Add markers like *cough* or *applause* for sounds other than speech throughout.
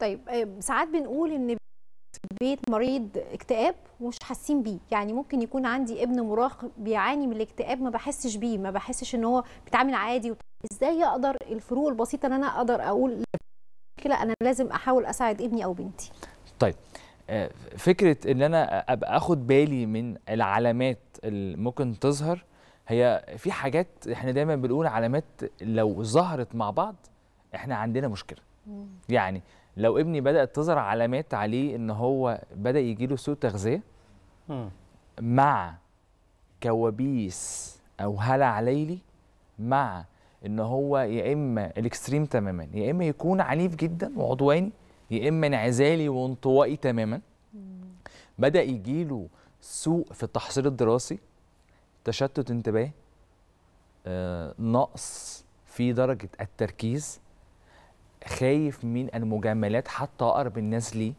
طيب آه، ساعات بنقول ان بيت مريض اكتئاب ومش حاسين بيه يعني ممكن يكون عندي ابن مراهق بيعاني من الاكتئاب ما بحسش بيه ما بحسش ان هو بيتعامل عادي وب... ازاي اقدر الفروق البسيطه ان انا اقدر اقول مشكله انا لازم احاول اساعد ابني او بنتي طيب آه، فكره ان انا ابقى اخد بالي من العلامات اللي ممكن تظهر هي في حاجات احنا دايما بنقول علامات لو ظهرت مع بعض احنا عندنا مشكله يعني لو ابني بدات تظهر علامات عليه ان هو بدا يجي له سوء تغذيه مع كوابيس او هلع ليلي مع ان هو يا اما الاكستريم تماما يا اما يكون عنيف جدا وعدواني يا اما انعزالي وانطوائي تماما بدا يجيله سوء في التحصيل الدراسي تشتت انتباه آه، نقص في درجه التركيز خايف من المجاملات حتى اقرب الناس ليه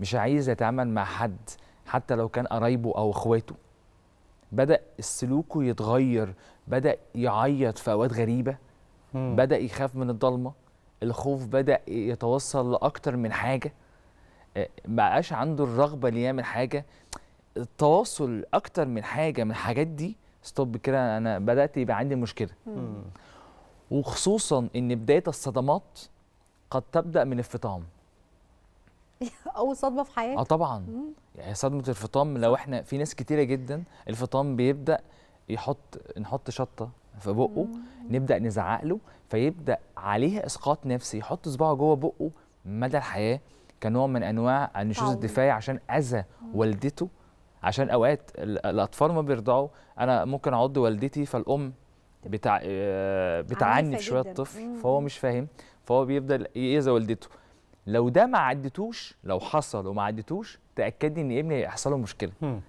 مش عايز يتعامل مع حد حتى لو كان قرايبه او اخواته بدا سلوكه يتغير بدا يعيط في اوقات غريبه مم. بدا يخاف من الضلمه الخوف بدا يتوصل لاكتر من حاجه آه، بقاش عنده الرغبه ليه يعمل حاجه التواصل اكتر من حاجه من الحاجات دي ستوب كده انا بدات يبقى عندي مشكله مم. وخصوصا ان بدايه الصدمات قد تبدا من الفطام *laughs* اول صدمه في حياتك اه طبعا يعني صدمه الفطام لو احنا في ناس كتيره جدا الفطام بيبدا يحط نحط شطه في بقه نبدا نزعق له فيبدا عليها اسقاط نفسي يحط صباعه جوه بقه مدى الحياه كنوع من انواع النشوز الدفاعي عشان اذى والدته عشان اوقات الاطفال ما بيرضعوا انا ممكن اعض والدتي فالام بتع... آه، بتعنف شويه الطفل فهو مش فاهم فهو بيفضل يأذى إيه، إيه والدته لو ده ما عدتوش لو حصل وما عدتوش تاكدي ان ابني هيحصل له مشكله